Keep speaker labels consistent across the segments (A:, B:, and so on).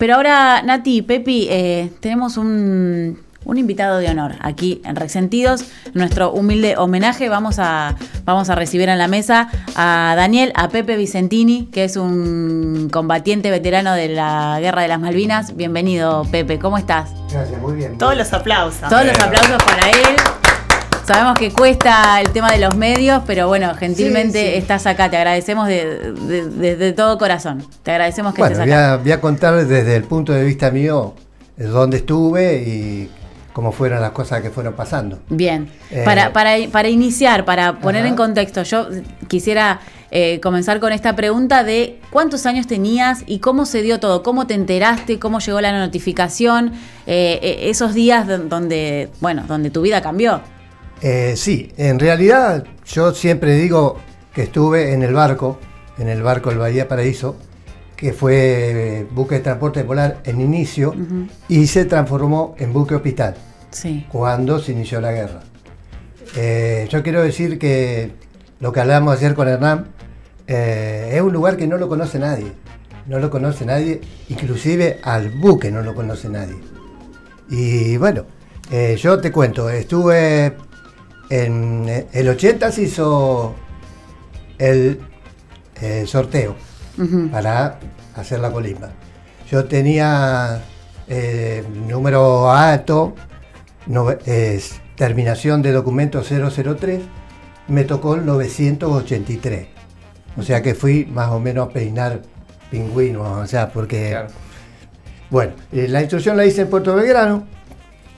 A: Pero ahora, Nati, Pepi, eh, tenemos un, invitado de honor aquí en Resentidos. Nuestro humilde homenaje. Vamos a, vamos a recibir en la mesa a Daniel, a Pepe Vicentini, que es un combatiente veterano de la Guerra de las Malvinas. Bienvenido, Pepe. ¿Cómo estás?
B: Gracias, muy bien. Todos los aplausos. Todos los aplausos para
A: él. Sabemos que cuesta el tema de los medios, pero bueno, gentilmente estás acá. Te agradecemos desde todo corazón. Te agradecemos que estés acá. Voy
C: a, voy a contar desde el punto de vista mío eh, dónde estuve y cómo fueron las cosas que fueron pasando. Bien, eh, para,
A: para, iniciar, para poner en contexto, yo quisiera eh, comenzar con esta pregunta de cuántos años tenías y cómo se dio todo, cómo te enteraste, cómo llegó la notificación, esos días donde, bueno, donde tu vida cambió.
C: Eh, sí, en realidad yo siempre digo que estuve en el barco, en el barco El Bahía Paraíso, que fue eh, buque de transporte polar en inicio y se transformó en buque hospital sí. cuando se inició la guerra. Eh, yo quiero decir que lo que hablamos ayer con Hernán es un lugar que no lo conoce nadie, no lo conoce nadie, inclusive al buque no lo conoce nadie. Y bueno, yo te cuento, estuve en eh, el 80 se hizo el eh, sorteo para hacer la colimba. Yo tenía eh, número alto, terminación de documento 003, me tocó el 983. O sea que fui más o menos a peinar pingüinos, o sea, porque... Bueno, la instrucción la hice en Puerto Belgrano,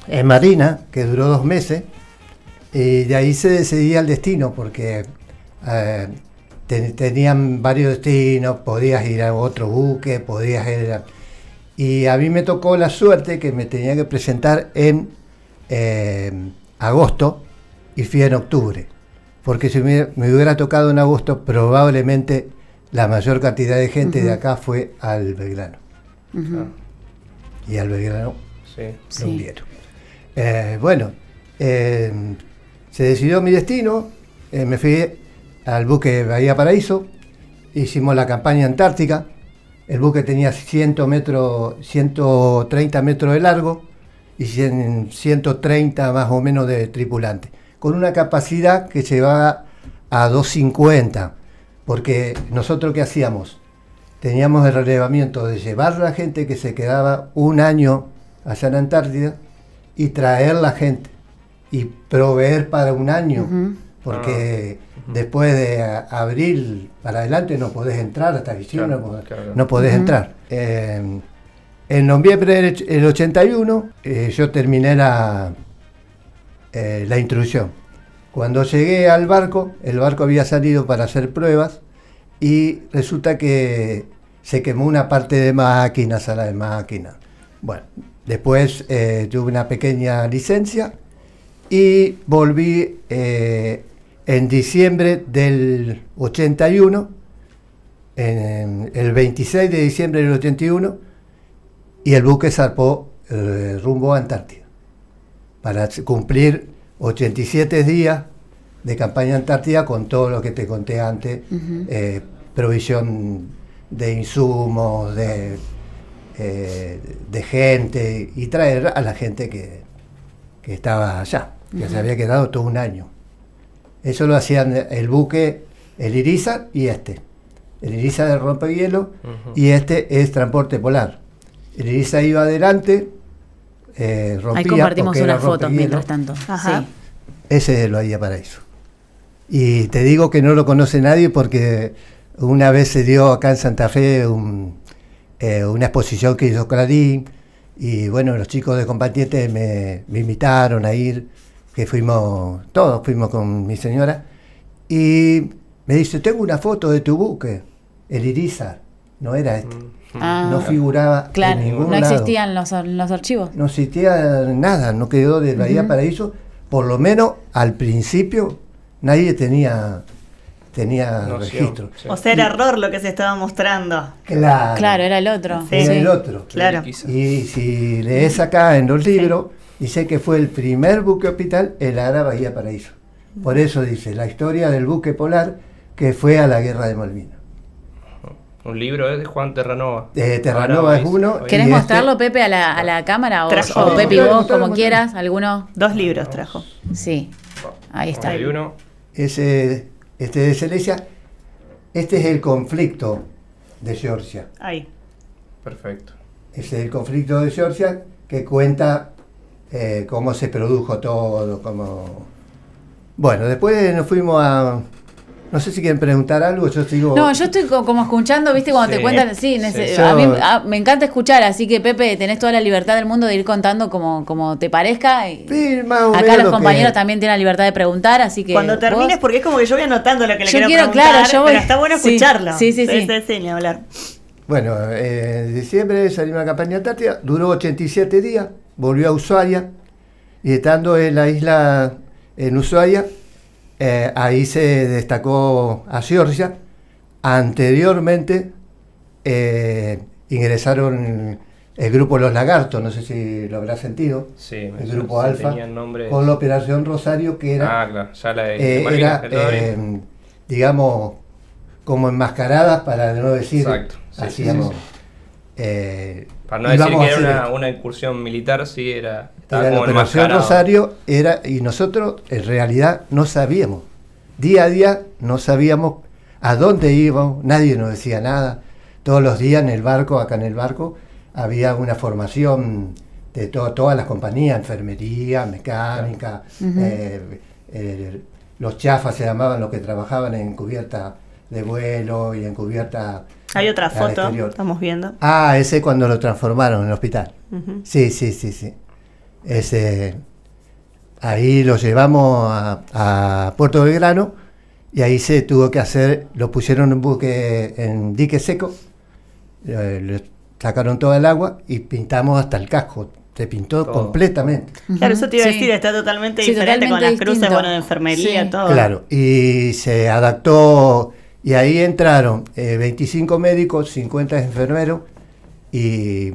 C: en Marina, que duró dos meses, y de ahí se decidía el destino, porque eh, tenían varios destinos, podías ir a otro buque, podías ir a... Y a mí me tocó la suerte que me tenía que presentar en eh, agosto y fui en octubre, porque si me, hubiera tocado en agosto, probablemente la mayor cantidad de gente de acá fue al Belgrano. Ah. Y al Belgrano lo eh, bueno, se decidió mi destino, eh, me fui al buque Bahía Paraíso, hicimos la campaña antártica, el buque tenía metros, 130 metros de largo y 130 más o menos de tripulante, con una capacidad que llevaba a 250, porque nosotros qué hacíamos? Teníamos el relevamiento de llevar la gente que se quedaba un año allá en Antártida y traer la gente y proveer para un año, porque ah, después de abril para adelante no podés entrar hasta diciembre, no, podés entrar. Eh, en noviembre del 81 eh, yo terminé la, eh, la instrucción. Cuando llegué al barco, el barco había salido para hacer pruebas y resulta que se quemó una parte de máquina, sala de máquina. Bueno, después tuve una pequeña licencia y volví eh, en diciembre del 81, en, el 26 de diciembre del 81, y el buque zarpó eh, rumbo a Antártida para cumplir 87 días de campaña Antártida con todo lo que te conté antes, eh, provisión de insumos, de, de gente y traer a la gente que, que estaba allá que se había quedado todo un año. Eso lo hacían el buque, el Irisa y este. El Irisa de rompehielo y este es transporte polar. El Irisa iba adelante, eh, rompía. Ahí compartimos unas fotos mientras tanto. Ese lo había eso. Y te digo que no lo conoce nadie porque una vez se dio acá en Santa Fe eh, una exposición que hizo Clarín y bueno, los chicos de Combatiente me, me invitaron a ir que fuimos, todos fuimos con mi señora, y me dice, tengo una foto de tu buque, el Irizar, no era este. Mm. Ah. no figuraba en ningún no existían
A: Los, los, archivos.
C: No existía nada, no quedó de Bahía Paraíso, por lo menos al principio nadie tenía tenía registro. O
B: sea, era error lo que se estaba mostrando.
C: Claro.
B: era el otro. era el otro. Claro.
C: Y si lees acá en los libros, dice que fue el primer buque hospital, el Ara Bahía Paraíso. Por eso dice, la historia del buque polar que fue a la guerra de Malvinas.
D: Un libro es ¿eh? de Juan Terranova. Eh, Terranova es uno. ¿Querés este mostrarlo,
A: Pepe, a la, a la cámara? O, Pepe, vos, como quieras, alguno. Dos libros trajo.
C: Sí, ahí está. Hay uno. Ese, este de Celesia... Este es el conflicto de Georgia.
B: Ahí. Perfecto.
C: ese es el conflicto de Georgia que cuenta eh, cómo se produjo todo, cómo... Bueno, después nos fuimos a... No sé si quieren preguntar algo, yo No, yo
A: estoy como escuchando, viste, cuando te cuentan, sí, a mí ah, me encanta escuchar, así que Pepe, tenés toda la libertad del mundo de ir contando como, como te parezca. acá
C: los
B: compañeros
A: también tienen la libertad de preguntar, así que... Cuando termines,
B: porque es como que yo voy anotando lo que le quiero, preguntar, pero está bueno escucharlo. Sí, sí, sí. sí. hablar.
C: Bueno, en eh, diciembre salió a la campaña Antártida, duró 87 días volvió a Ushuaia y estando en la isla, en Ushuaia, eh, ahí se destacó a Georgia. Anteriormente eh, ingresaron el grupo Los Lagartos, no sé si lo habrá sentido, sí, el grupo Alfa, con la Operación Rosario, que era, ah, eh, digamos, como enmascaradas para no decir, Exacto, hacíamos... Para no decir que era
D: una, incursión militar, sí, era. Estaba la
C: Rosario era, y nosotros en realidad no sabíamos. Día a día no sabíamos a dónde íbamos, nadie nos decía nada. Todos los días en el barco, acá en el barco, había una formación de todas las compañías, enfermería, mecánica, eh, eh, los chafas se llamaban los que trabajaban en cubierta de vuelo y en cubierta hay otra foto, estamos viendo. Ah, ese cuando lo transformaron en el hospital. Sí, sí, sí, sí. Ese, ahí lo llevamos a, Puerto Belgrano y ahí se tuvo que hacer, lo pusieron en buque, en dique seco, eh, le sacaron toda el agua y pintamos hasta el casco. Se pintó completamente. Claro, eso te iba a decir, está
B: totalmente diferente con las cruces, bueno, de enfermería, y todo. Claro,
C: y se adaptó y ahí entraron 25 eh, médicos, 50 enfermeros y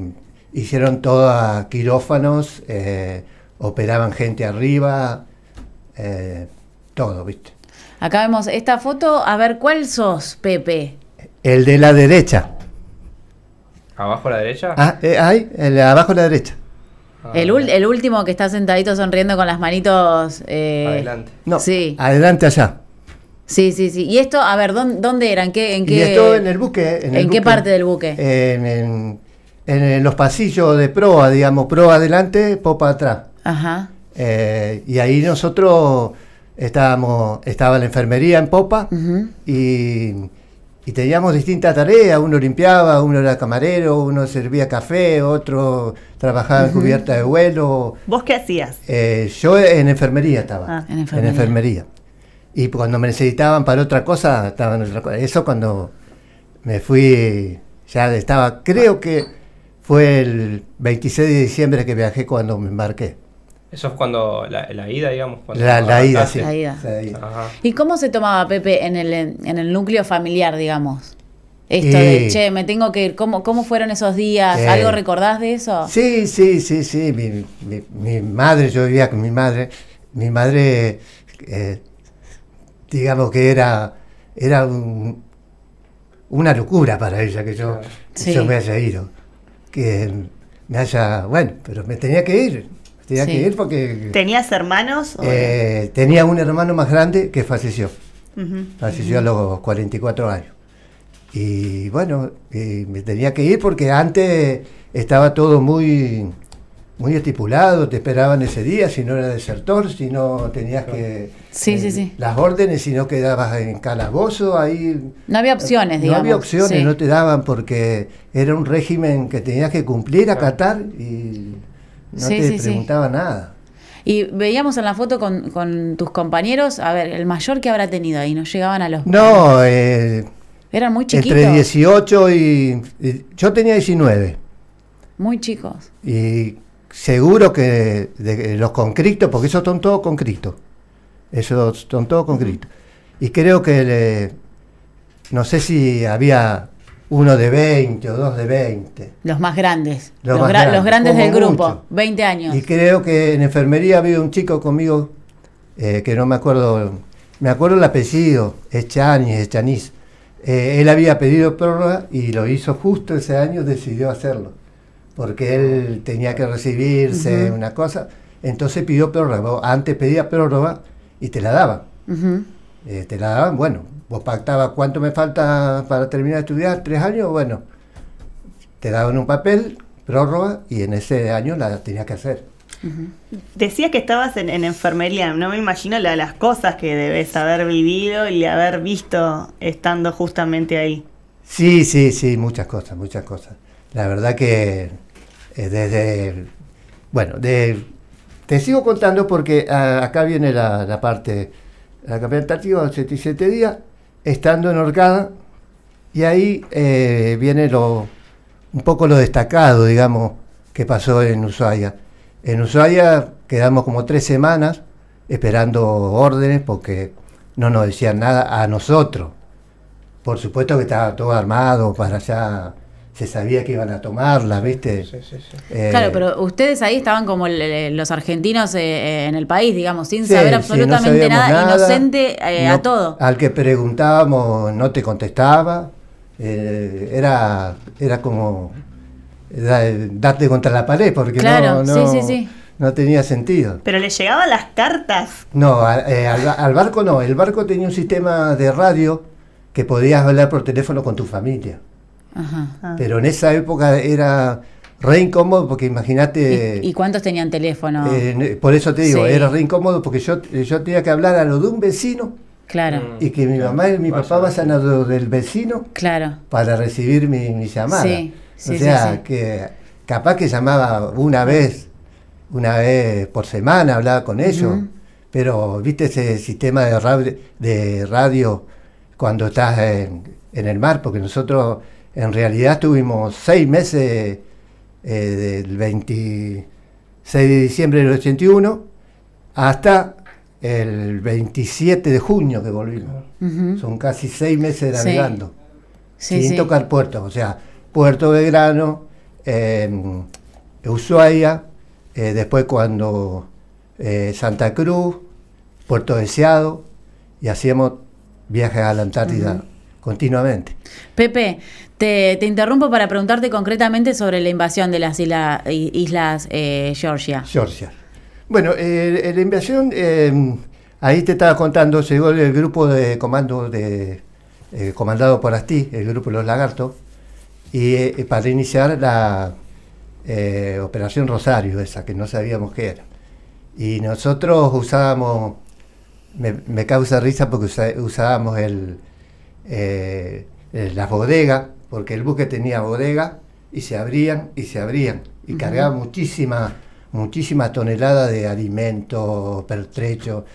C: hicieron todo quirófanos, eh, operaban gente arriba, eh, todo, ¿viste?
A: Acá vemos esta foto, a ver, ¿cuál sos, Pepe?
C: El de la derecha.
D: ¿Abajo a la derecha?
C: Ah, ahí, el, de abajo a la derecha.
A: Ah, el, último que está sentadito sonriendo con las manitos. adelante. No, sí.
C: Adelante allá.
A: Sí, sí, sí. ¿Y esto, a ver, dónde, dónde era? ¿En qué, y esto en el buque. ¿En, qué parte del buque?
C: En, los pasillos de proa, digamos, proa adelante, popa atrás. Ajá. Eh, y ahí nosotros estábamos, estaba la enfermería en popa y, teníamos distintas tareas. Uno limpiaba, uno era camarero, uno servía café, otro trabajaba en cubierta de vuelo.
B: ¿Vos qué hacías?
C: Eh, yo en enfermería estaba. Ah, en enfermería. Y cuando me necesitaban para otra cosa, en otra cosa. Eso cuando me fui, ya estaba, creo que fue el 26 de diciembre que viajé cuando me embarqué.
D: Eso es cuando la, ida, digamos.
C: Cuando la, la, ida, sí. la,
D: ida,
A: ¿Y cómo se tomaba Pepe en el, núcleo familiar, digamos? Esto de, eh, che, me tengo que ir. ¿Cómo, cómo fueron esos días? Eh. ¿Algo recordás de eso?
C: Sí, sí, sí, sí. Mi, mi, madre, yo vivía con mi madre. Mi madre eh, digamos que era, era una locura para ella que yo, me haya ido. Que me haya, bueno, pero me tenía que ir. Tenía que ir porque...
B: ¿Tenías hermanos?
C: Eh, tenía un hermano más grande que falleció. Falleció a los 44 años. Y bueno, eh, me tenía que ir porque antes estaba todo muy muy estipulado, te esperaban ese día, si no era desertor, si no tenías que... Sí, eh, sí, sí. Las órdenes, si no quedabas en calabozo, ahí... No
A: había opciones, no digamos. No había opciones, no
C: te daban porque era un régimen que tenías que cumplir, acatar y
A: no te preguntaba nada. Y veíamos en la foto con, tus compañeros, a ver, el mayor que habrá tenido ahí, no llegaban a los...
C: No, eh,
A: eran muy chiquitos. Entre
C: 18 y, Yo tenía 19.
A: Muy chicos.
C: Y seguro que de, los concretos porque esos son todos concretos esos son todos concretos Y creo que, no sé si había uno de 20 o dos de 20.
A: Los más grandes. Los, grandes, del grupo, 20
C: años. Y creo que en enfermería había un chico conmigo, eh, que no me acuerdo, me acuerdo el apellido, Echanis, Echanis. Eh, él había pedido prórroga y lo hizo justo ese año, decidió hacerlo porque él tenía que recibirse, una cosa. Entonces pidió prórroga. Antes pedía prórroga y te la daban. Eh, te la daban, bueno, vos pactabas cuánto me falta para terminar de estudiar, tres años, bueno, te daban un papel, prórroga, y en ese año la tenías que hacer.
B: Decías que estabas en, enfermería, no me imagino las cosas que debes haber vivido y haber visto estando
C: justamente ahí. Sí, sí, sí, muchas cosas, muchas cosas. La verdad que eh, desde, bueno, de, te sigo contando porque ah, acá viene la, la parte, la campaña activa 77 días, estando en Orcada, y ahí eh, viene lo, un poco lo destacado, digamos, que pasó en Ushuaia. En Ushuaia quedamos como tres semanas esperando órdenes porque no nos decían nada a nosotros. Por supuesto que estaba todo armado para allá se sabía que iban a tomarlas, ¿viste? Sí, eh, claro, pero
A: ustedes ahí estaban como los argentinos eh, eh, en el país, digamos, sin saber absolutamente nada, inocente a todo.
C: Al que preguntábamos no te contestaba, era, era como darte contra la pared, porque no, tenía sentido.
B: Pero le llegaban las cartas.
C: No, al barco no, el barco tenía un sistema de radio que podías hablar por teléfono con tu familia. Ah. Pero en esa época era re incómodo porque imagínate... ¿Y,
A: cuántos tenían teléfono? Eh,
C: por eso te digo, era re incómodo porque yo, eh, yo tenía que hablar a lo de un vecino. Claro. Mm. Y que mi mamá y mi papá pasan a lo del vecino claro. para recibir mi, llamada. o sea, que capaz que llamaba una vez, una vez por semana, hablaba con ellos. Pero, ¿viste ese sistema de radio, de radio cuando estás en el mar? Porque nosotros en realidad tuvimos seis meses eh, del 26 de diciembre del 81 hasta el 27 de junio que volvimos. Son casi seis meses navegando, sin tocar puertos, o sea, Puerto Belgrano, em, eh, Ushuaia, después cuando eh, Santa Cruz, Puerto Deseado, y hacíamos viajes a la Antártida continuamente.
A: Pepe, te, interrumpo para preguntarte concretamente sobre la invasión de las islas eh, Georgia. Georgia.
C: Bueno, eh, eh, la invasión, ahí te estaba contando, llegó el grupo de comando de, comandado por Asti, el grupo de los lagartos, y para iniciar la operación Rosario, esa que no sabíamos qué era. Y nosotros usábamos, me, me causa risa porque usábamos el, las bodegas porque el buque tenía bodega y se abrían y se abrían y cargaba muchísima tonelada toneladas de alimentos, pertrecho.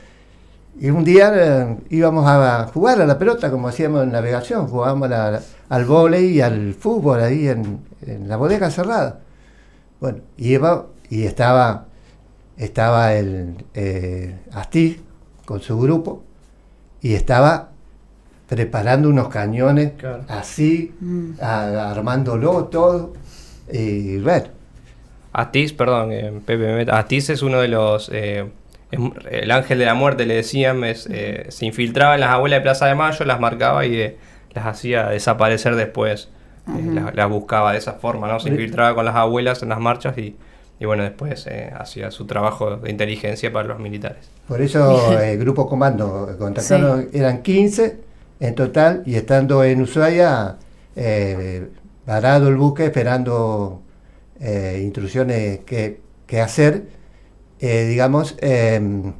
C: Y un día eh, íbamos a jugar a la pelota, como hacíamos en navegación, jugábamos al volei y al fútbol ahí en, la bodega cerrada. Bueno, y, iba, y estaba, estaba el eh, con su grupo y estaba preparando unos cañones así, mm. armándolo todo. Y ver
D: Atis, perdón, eh, Pepe, Atis es uno de los. Eh, el ángel de la muerte le decían, eh, mm. se infiltraba en las abuelas de Plaza de Mayo, las marcaba y las hacía desaparecer después. las, buscaba de esa forma, ¿no? Se infiltraba con las abuelas en las marchas y, bueno, después hacía su trabajo de inteligencia para los militares. Por eso el grupo
C: comando contactaron, eran 15 en total y estando en Ushuaia, parado eh, el buque esperando eh, instrucciones que, hacer, eh, digamos, em,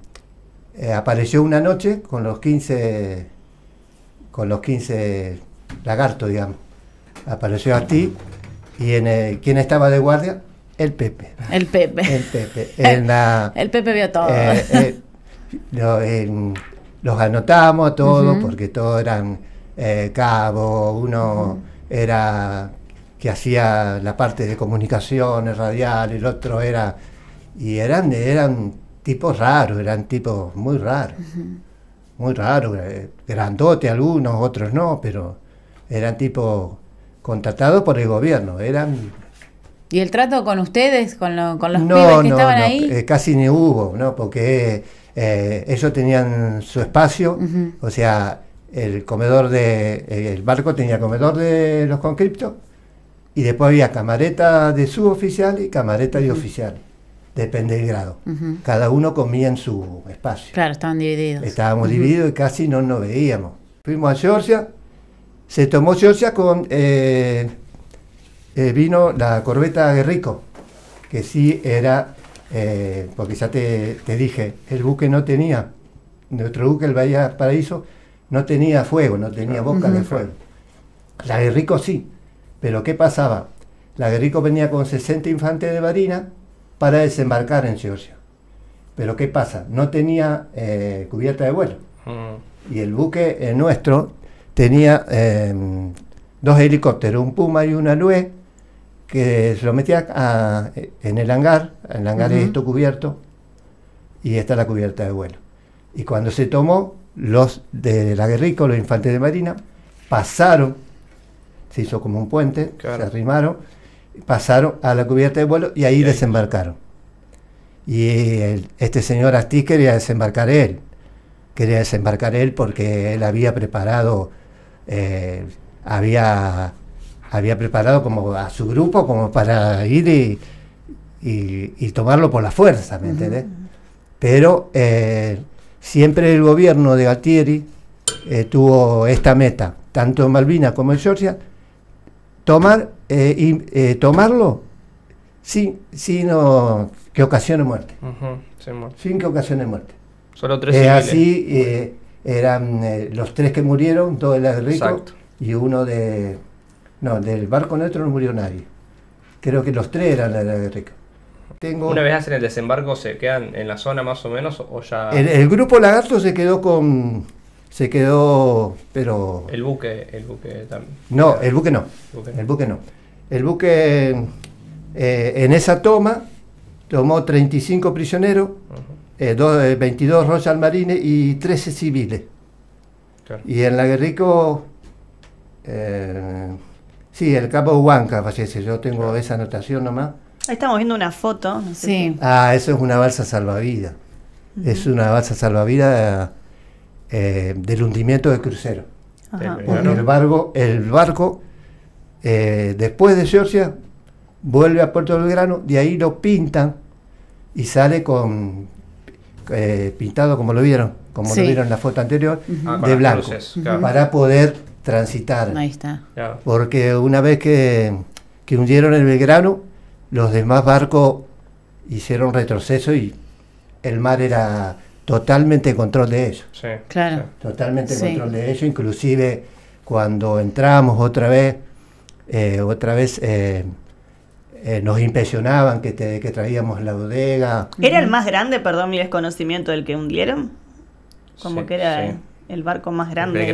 C: eh, apareció una noche con los 15, con los 15 lagartos, digamos. Apareció a ti y en quien estaba de guardia, el Pepe. El Pepe. El Pepe. vio todo los anotamos todos, porque todos eran cabos, eh, cabo, uno era que hacía la parte de comunicaciones radiales el otro era... Y eran, eran tipos raros, eran tipos muy raros, muy raros, eh, grandote algunos, otros no, pero eran tipos contratados por el gobierno, eran
A: ¿Y el trato con ustedes, con, con los no, pibes que no, estaban no, ahí?
C: Eh, casi ni hubo, ¿no? Porque eh, ellos tenían su espacio, o sea, el comedor de el barco tenía comedor de los conscriptos y después había camareta de suboficial y camareta de oficial. Depende del grado. Cada uno comía en su espacio.
A: Claro, estaban divididos.
C: Estábamos divididos y casi no nos veíamos. Fuimos a Georgia. Se tomó Georgia con... Eh, eh, vino la corbeta de rico que sí era eh, porque ya te, dije, el buque no tenía, nuestro buque, el Bahía Paraíso, no tenía fuego, no tenía boca de fuego. La Guerrico sí, pero ¿qué pasaba? La Guerrico venía con 60 infantes de marina para desembarcar en Georgia. Pero ¿qué pasa? No tenía eh, cubierta de vuelo. Y el buque nuestro tenía eh, dos helicópteros, un Puma y una Lue, que se lo metía en el hangar, el hangar es esto cubierto, y está la cubierta de vuelo. Y cuando se tomó, los de la los infantes de Marina, pasaron, se hizo como un puente, se arrimaron, pasaron a la cubierta de vuelo y ahí desembarcaron. Y este señor Astí quería desembarcar él, quería desembarcar él porque él había preparado, eh, había había preparado como a su grupo como para ir y, tomarlo por la fuerza, ¿me entiendes? Pero eh, siempre el gobierno de Galtieri eh, tuvo esta meta, tanto en Malvinas como en Georgia, tomar, eh, y, tomarlo sin, sin oh, que ocasione muerte. sin que ocasione muerte. Solo tres Así eran los tres que murieron, dos de la de Rico y uno de no, del barco nuestro no murió nadie. Creo que los tres eran de la
D: Tengo... Una vez hacen el desembarco, ¿se quedan en la zona más o menos? o ya El,
C: grupo Lagarto se quedó con. Se quedó. Pero.
D: El buque, el buque también.
C: No, el buque no. El buque no. El buque, eh, en esa toma tomó 35 prisioneros, 22 eh, eh, Royal Marines y 13 civiles. Y en la Guerrico. Sí, el capo Huanca fallece, yo tengo esa anotación nomás. Ahí
B: estamos viendo una foto. sí.
C: Ah, eso es una balsa salvavidas. Es una balsa salvavidas eh, del hundimiento de crucero. el barco, el barco eh, después de Georgia, vuelve a Puerto Belgrano, de ahí lo pintan y sale con eh, pintado como lo vieron, como lo vieron en la foto anterior, de ah, blanco, para poder transitar. Ahí está. Porque una vez que, hundieron el Belgrano, los demás barcos hicieron retroceso y el mar era totalmente en control de ellos. Sí, claro. Totalmente en control de ellos, inclusive cuando entramos otra vez, eh, otra vez eh, eh, nos impresionaban que, te, que traíamos la bodega.
B: ¿Era el más grande, perdón mi desconocimiento, del que hundieron? Como que era el barco más grande.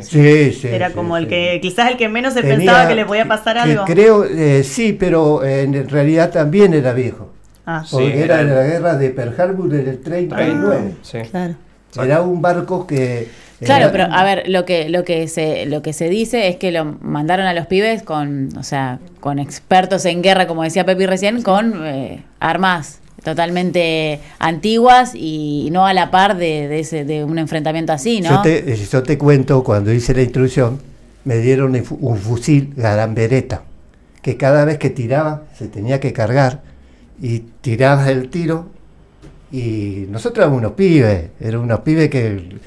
B: Sí. Sí. Era como el que, quizás el que menos se pensaba que le podía pasar algo.
C: Creo, eh, sí, pero eh, en realidad también era viejo. Ah, porque era, en la guerra de Pearl Harbor en el 39. Ah, claro. Era un barco que eh, Claro, pero a
A: ver, lo que, lo que se, lo que se dice es que lo mandaron a los pibes con, o sea, con expertos en guerra, como decía Pepi recién, con armas totalmente antiguas y no a la par de, un enfrentamiento así, ¿no? Yo te,
C: eh, cuento, cuando hice la instrucción, me dieron un fusil garambereta, que cada vez que tiraba se tenía que cargar y tirabas el tiro y nosotros éramos unos pibes, eran unos pibes que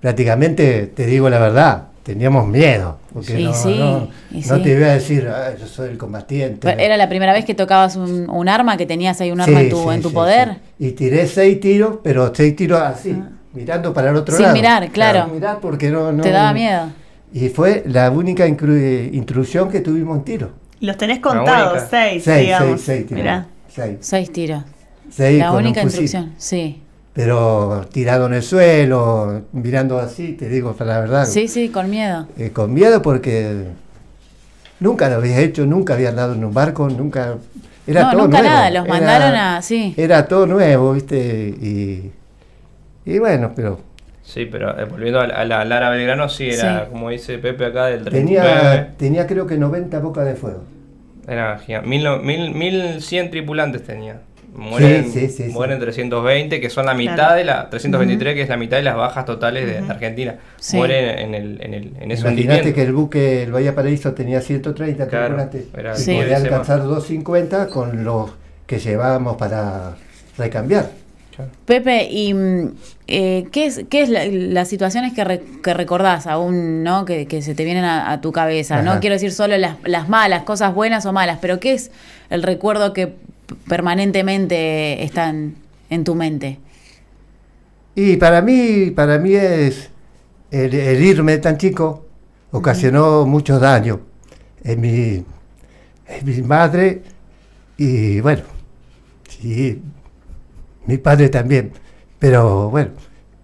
C: prácticamente, te digo la verdad, teníamos miedo. Porque no, no, te iba a decir, yo soy el combatiente.
A: era la primera vez que tocabas un, arma, que tenías ahí un arma en tu, en tu poder.
C: Y tiré seis tiros, pero seis tiros así, ah. mirando para el otro lado. Sin mirar, claro. mirar porque no, Te daba miedo. Y fue la única intrusión que tuvimos en tiro.
B: Los tenés contados, seis, seis,
C: Seis,
A: tiros. Seis. tiros. la única intrusión, sí
C: pero tirado en el suelo, mirando así, te digo la verdad. Sí, sí, con miedo. Eh, con miedo porque nunca lo había hecho, nunca había andado en un barco, nunca... Era no, todo nunca nuevo. nada, los mandaron a... Sí. Era todo nuevo, viste, y, bueno, pero...
D: Sí, pero eh, volviendo a, la Lara Belgrano, sí, era como dice Pepe acá del Tenía,
C: tenía creo que 90 bocas de fuego.
D: Era gigante. 1100 tripulantes tenía. Mueren, 320, que son la mitad de la. 323, que es la mitad de las bajas totales de, Argentina. Mueren en, el, en, el, en Imagínate que el
C: buque, el Bahía Paraíso, tenía 130 tripulantes. y podía alcanzar 250 con los que llevábamos para recambiar.
A: Pepe, ¿y mm, eh, qué es, qué es las situaciones que, recordás aún, ¿no? Que, se te vienen a, tu cabeza, ¿no? Quiero decir solo las, malas, cosas buenas o malas, pero ¿qué es el recuerdo que permanentemente están en tu mente?
C: Y para mí, para mí es el, irme tan chico ocasionó mucho daño muchos en mi, en mi madre y bueno, sí, mi padre también. Pero bueno,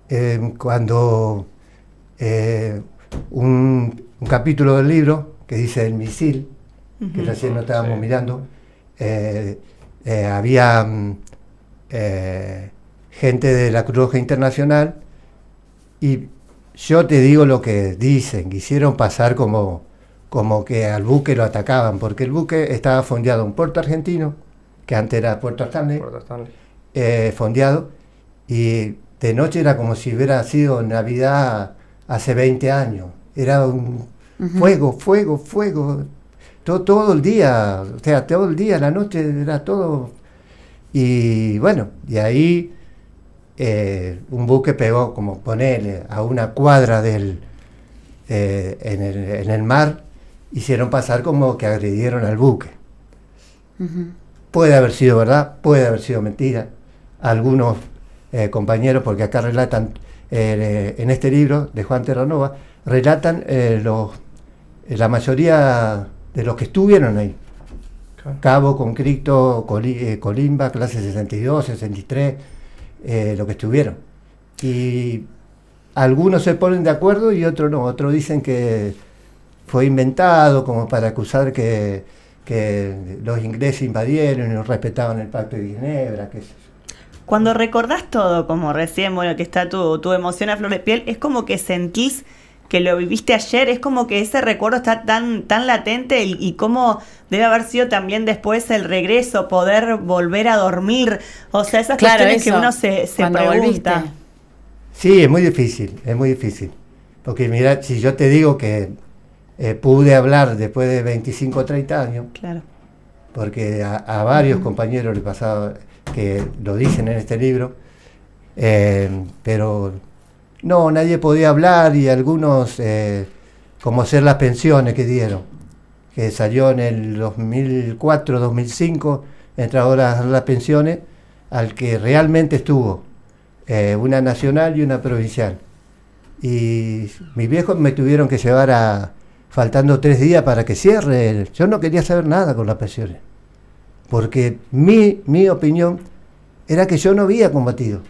C: em, cuando eh, un, capítulo del libro que dice el misil, que recién lo estábamos mirando, eh, eh, había mm, eh, gente de la Cruz Internacional y yo te digo lo que dicen, hicieron pasar como, como que al buque lo atacaban, porque el buque estaba fondeado en Puerto Argentino, que antes era Puerto Stanley, eh, fondeado, y de noche era como si hubiera sido Navidad hace 20 años, era un fuego, fuego, fuego, todo, el día, o sea, todo el día, la noche era todo. Y bueno, y ahí eh, un buque pegó, como ponele, a una cuadra del, eh, en, el, mar, hicieron pasar como que agredieron al buque. Puede haber sido verdad, puede haber sido mentira. Algunos eh, compañeros, porque acá relatan, en este libro de Juan Terranova, relatan los, la mayoría de los que estuvieron ahí. Cabo, Concrito, eh, Colimba, clase 62, 63, eh, lo que estuvieron. Y algunos se ponen de acuerdo y otros no. Otros dicen que fue inventado como para acusar que, los ingleses invadieron y no respetaban el Pacto de Ginebra, qué
B: Cuando recordás todo, como recién, bueno, que está tu, tu emoción a flor de piel, es como que sentís que lo viviste ayer, es como que ese recuerdo está tan, tan latente y, cómo debe haber sido también después el regreso, poder volver a dormir, o sea, esas cuestiones que uno se, se pregunta.
C: Sí, es muy difícil, es muy difícil, porque mira, si yo te digo que eh, pude hablar después de 25 o 30 años, claro. porque a, varios compañeros le pasaba que lo dicen en este libro, eh, pero no, nadie podía hablar y algunos, eh, como hacer las pensiones que dieron, que salió en el 2004, 2005, entre ahora las pensiones, al que realmente estuvo, eh, una nacional y una provincial. Y mis viejos me tuvieron que llevar a, faltando tres días para que cierre. yo no quería saber nada con las pensiones, porque mi, mi opinión era que yo no había combatido.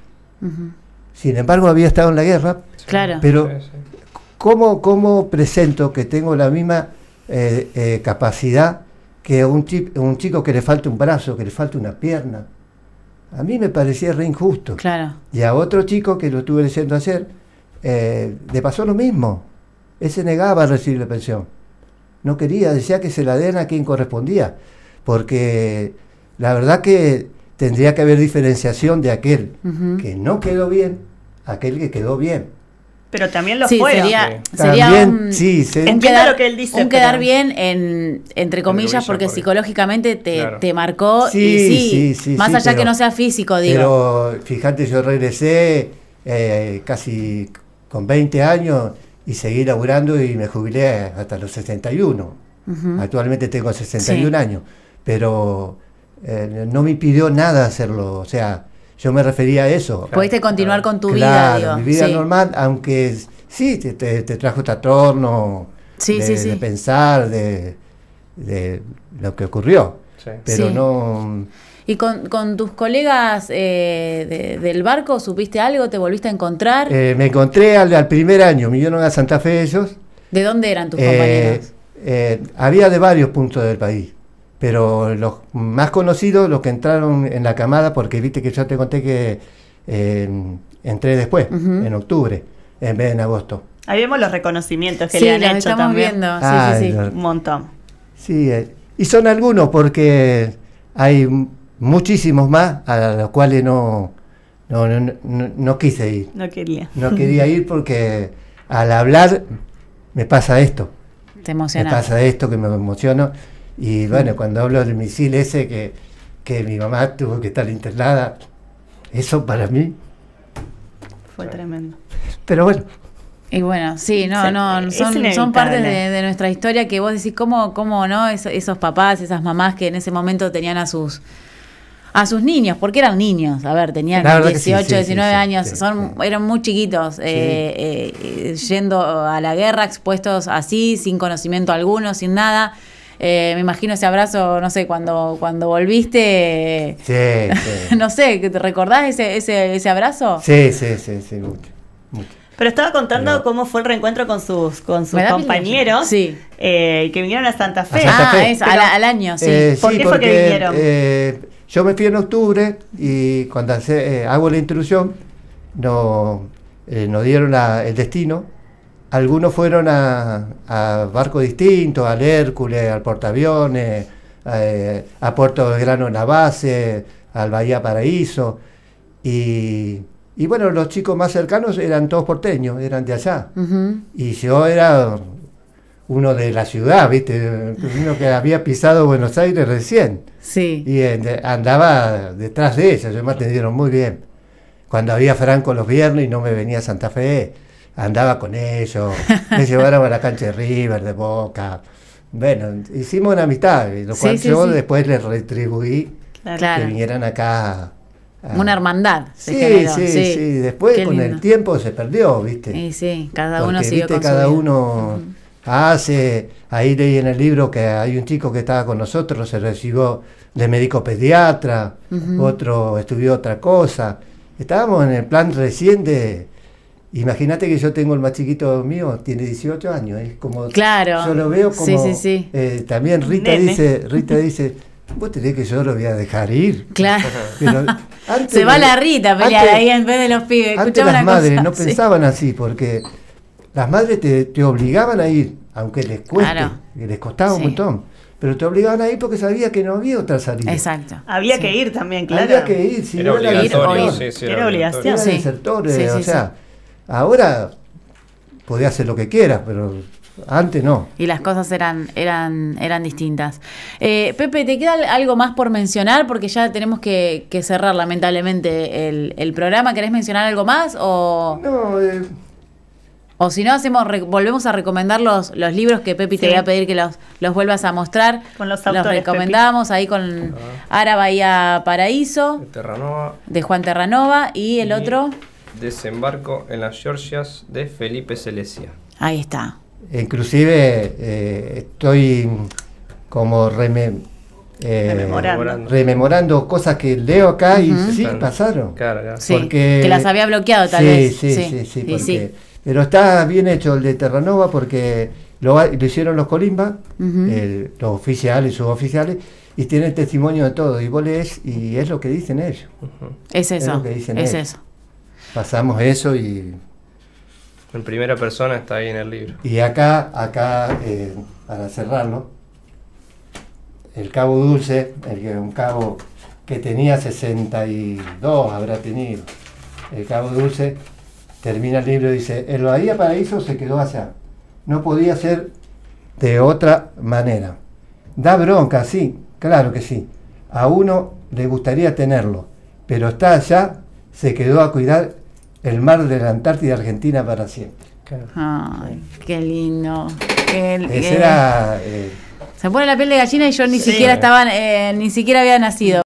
C: Sin embargo, había estado en la guerra.
A: Claro. Pero,
C: ¿cómo, ¿cómo, presento que tengo la misma eh, eh, capacidad que un, un chico que le falta un brazo, que le falta una pierna? A mí me parecía re injusto. Claro. Y a otro chico que lo estuve diciendo hacer, eh, le pasó lo mismo. Él se negaba a recibir la pensión. No quería, decía que se la den a quien correspondía. Porque la verdad que tendría que haber diferenciación de aquel que no quedó bien, aquel que quedó bien.
B: Pero también lo fue Sería, también,
C: sí, quedar,
A: lo que él dice. Un quedar bien, en, entre comillas, porque psicológicamente te, te marcó. Sí, y sí, sí más allá que no sea físico, digo.
C: Pero fíjate, yo regresé eh, casi con 20 años y seguí laburando y me jubilé hasta los 61. Actualmente tengo 61 años, pero eh, no me pidió nada hacerlo, o sea, yo me refería a eso. Pudiste
A: continuar ah. con tu vida. Mi vida
C: normal, aunque sí, te, trajo este sí, de, pensar, de, lo que ocurrió. Pero no...
A: ¿Y con, tus colegas eh, del barco supiste algo? ¿Te volviste a encontrar? Eh,
C: me encontré al, primer año, me llevaron a Santa Fe ellos.
A: ¿De dónde eran tus eh,
C: compañeros? había de varios puntos del país pero los más conocidos, los que entraron en la camada, porque viste que yo te conté que eh, entré después, en octubre, en vez de en agosto.
B: Ahí vemos los reconocimientos que le han hecho estamos Viendo. Sí, sí, sí, Un montón.
C: Sí, eh, y son algunos porque hay muchísimos más a los cuales no, no, no quise ir. No quería. No quería ir porque al hablar me pasa esto. Te emociona. Me pasa esto que me emociono y bueno, cuando hablo del misil ese que, que mi mamá tuvo que estar internada, eso para mí...
A: Fue tremendo. Pero bueno, y bueno, sí, no, no, son, son partes de, nuestra historia que vos decís cómo, cómo no, es, esos papás, esas mamás que en ese momento tenían a sus a sus niños, porque eran niños, a ver, tenían 18, 19 años, son, eran muy chiquitos, eh, eh, yendo a la guerra, expuestos así, sin conocimiento alguno, sin nada. Eh, me imagino ese abrazo, no sé, cuando, cuando volviste. Sí, eh, sí. no sé, ¿te ¿recordás ese, ese, ese abrazo?
C: Sí, sí, sí, sí, mucho.
B: Pero estaba contando cómo fue el reencuentro con sus, con sus compañeros sí. Eh, que vinieron a Santa Fe. A Ah, eso, al, año, sí. qué fue que vinieron?
C: yo me fui en octubre y cuando hago la intrusión, no, nos dieron el destino algunos fueron a, a barcos distintos, al Hércules, al portaaviones, eh, a Puerto Belgrano en la base, al Bahía Paraíso. Y, bueno, los chicos más cercanos eran todos porteños, eran de allá. Y yo era uno de la ciudad, ¿viste? Uno que había pisado Buenos Aires recién. Sí. Y eh, andaba detrás de ella, yo me atendieron muy bien. Cuando había Franco los viernes y no me venía a Santa Fe andaba con ellos, me llevaron a la cancha de River, de Boca. Bueno, hicimos una amistad, lo cual yo después les retribuí que vinieran acá. Una
A: hermandad. Se sí, sí, sí, Después con
C: el tiempo se perdió, ¿viste? Sí,
A: sí, cada uno siguió cada uno
C: hace. Ahí leí en el libro que hay un chico que estaba con nosotros, se recibió de médico pediatra, otro estudió otra cosa. Estábamos en el plan reciente Imagínate que yo tengo el más chiquito mío, tiene 18 años, es como claro. yo lo veo como eh, también Rita dice, Rita dice, vos tenés que yo lo voy a dejar ir. Claro.
A: Se va la Rita a pelear ahí en vez de los pibes. antes las madres no pensaban
C: así, porque las madres te, obligaban a ir, aunque les cueste, les costaba un montón pero te obligaban a ir porque sabía que no había otra salida. Exacto.
B: Había que ir también, claro. Había que ir, si no obligatorio, era, obligatorio, sí, sí, era, o sea,
C: Ahora podía hacer lo que quieras, pero antes no.
A: Y las cosas eran, eran, eran distintas. Eh, Pepe, ¿te queda algo más por mencionar? Porque ya tenemos que, cerrar lamentablemente el, programa. ¿Querés mencionar algo más? O...
C: No, eh,
A: O si no, hacemos, volvemos a recomendar los, libros que Pepe te voy a pedir que los, vuelvas a mostrar. Con los autores, Los recomendamos ahí con y ah. a Paraíso. De Juan Terranova. Y el otro
D: desembarco en las Georgias de Felipe Celesia.
A: Ahí
C: está. Inclusive eh, estoy como eh, rememorando. cosas que leo acá y sí pasaron.
D: que
C: las había bloqueado tal vez. Sí, sí, sí. pero está bien hecho el de Terranova porque lo, hicieron los Colimba, los oficiales y suboficiales, y tienen testimonio de todo. Y vos y es lo que dicen ellos. Es eso. Es, eso pasamos eso y...
D: En primera persona está ahí en el libro.
C: Y acá, acá eh, para cerrarlo, el cabo Dulce, el, un cabo que tenía 62, habrá tenido, el cabo Dulce, termina el libro y dice, el Bahía Paraíso se quedó allá, no podía ser de otra manera. Da bronca, sí, claro que sí, a uno le gustaría tenerlo, pero está allá, se quedó a cuidar el mar de la Antártida Argentina para siempre.
A: Ay, qué lindo. Eh, se pone la piel de gallina y yo ni siquiera estaba, eh, ni siquiera había nacido.